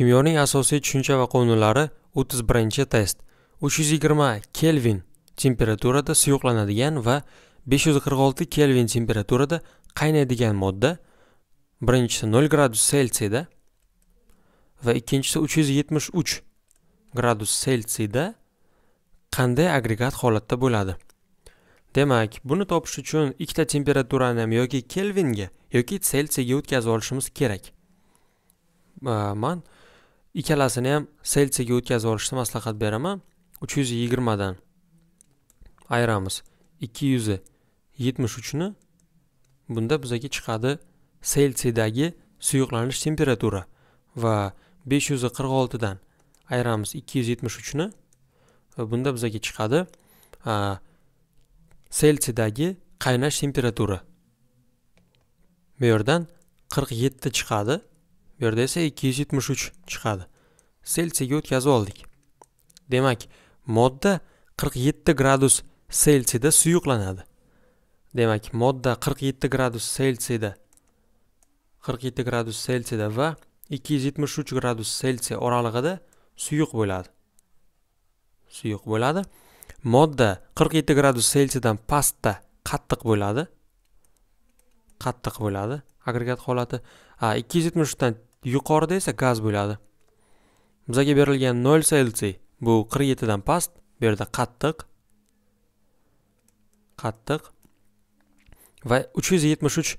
kimyoning asosiy tushuncha va qonunlari 31 test 320 kelvin temperaturada suyuqlanadigan va 546 kelvin temperaturada qaynaydigan modda birinchisi 0 gradus selsiyada va ikkinchisi 373 gradus selsiyada qanday agregat holatda bo'ladi demak buni topish uchun ikkita temperaturani ham yoki kelvinga yoki selsiyaga o'tkazib olishimiz kerak man ikkalasini ham selsiyaga o'tkazib yuborishni maslahat beraman uch yuz yigirmadan ayiramiz ikki yuz yetmish uchni bunda bizaga chiqadi selsiyadagi suyuqlanish temperatura va besh yuz qirq oltidan ayiramiz ikki yuz yetmish uchni bunda bizaga chiqadi selsiyadagi qaynash temperatura bu yerdan qirq yetti chiqadi bu yerda esa 273 chiqadi selsiyaga o'tkazib oldik demak modda 47 gradus selsiyada suyuqlanadi demak modda 47 gradus selsiyada 47 gradus selsiyada va 273 gradus selsiy oralig'ida suyuq bo'ladi suyuq bo'ladi modda 47 gradus selsiyadan pastda qattiq bo'ladi qattiq bo'ladi agregat holati 273 dan yuqorida esa gaz bo'ladi bizga berilgan 0 selsiy bu 47 dan past bu yerda qattiq qattiq va 373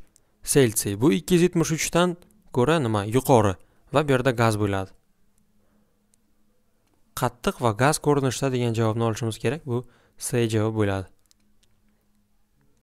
selsiy bu 273 dan ko'ra nima yuqori va bu yerda gaz bo'ladi qattiq va gaz ko'rinishda degan javobni olishimiz kerak bu c javob bo'ladi